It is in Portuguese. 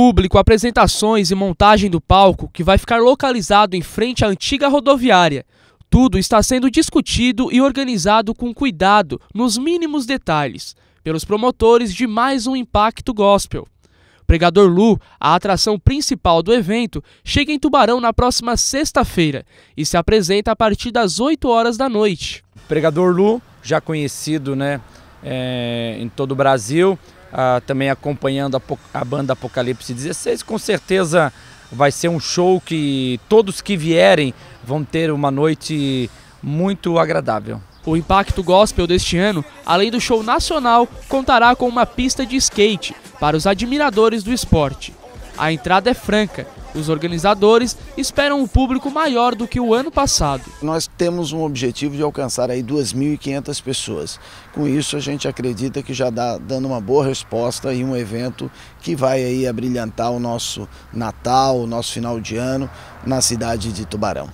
público, apresentações e montagem do palco que vai ficar localizado em frente à antiga rodoviária. Tudo está sendo discutido e organizado com cuidado, nos mínimos detalhes, pelos promotores de mais um impacto gospel. Pregador Lu, a atração principal do evento, chega em Tubarão na próxima sexta-feira e se apresenta a partir das 8 horas da noite. Pregador Lu, já conhecido né, é, em todo o Brasil, ah, também acompanhando a, a, banda Apocalipse 16. Com certeza vai ser um show que todos que vierem vão ter uma noite muito agradável. O Impacto Gospel deste ano, além do show nacional, contará com uma pista de skate para os admiradores do esporte. A entrada é franca. Os organizadores esperam um público maior do que o ano passado. Nós temos um objetivo de alcançar aí 2.500 pessoas. Com isso, a gente acredita que já dá dando uma boa resposta e um evento que vai aí abrilhantar o nosso Natal, o nosso final de ano na cidade de Tubarão.